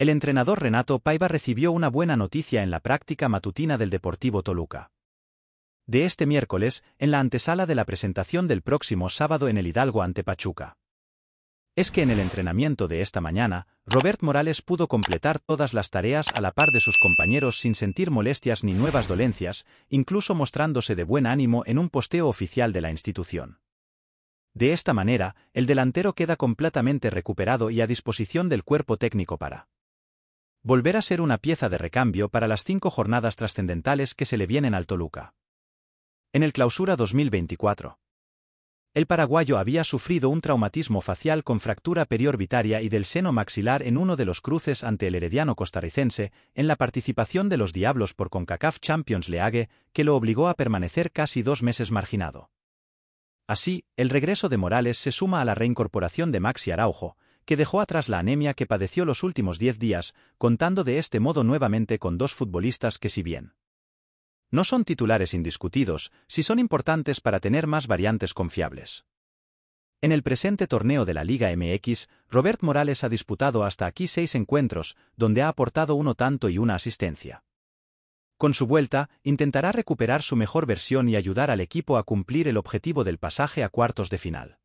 El entrenador Renato Paiva recibió una buena noticia en la práctica matutina del Deportivo Toluca. De este miércoles, en la antesala de la presentación del próximo sábado en el Hidalgo ante Pachuca. Es que en el entrenamiento de esta mañana, Robert Morales pudo completar todas las tareas a la par de sus compañeros sin sentir molestias ni nuevas dolencias, incluso mostrándose de buen ánimo en un posteo oficial de la institución. De esta manera, el delantero queda completamente recuperado y a disposición del cuerpo técnico para volver a ser una pieza de recambio para las cinco jornadas trascendentales que se le vienen al Toluca. En el clausura 2024. El paraguayo había sufrido un traumatismo facial con fractura periorbitaria y del seno maxilar en uno de los cruces ante el herediano costarricense, en la participación de los Diablos por CONCACAF Champions League, que lo obligó a permanecer casi dos meses marginado. Así, el regreso de Morales se suma a la reincorporación de Maxi Araujo, que dejó atrás la anemia que padeció los últimos diez días, contando de este modo nuevamente con dos futbolistas que si bien no son titulares indiscutidos, si son importantes para tener más variantes confiables. En el presente torneo de la Liga MX, Robert Morales ha disputado hasta aquí seis encuentros, donde ha aportado uno tanto y una asistencia. Con su vuelta, intentará recuperar su mejor versión y ayudar al equipo a cumplir el objetivo del pasaje a cuartos de final.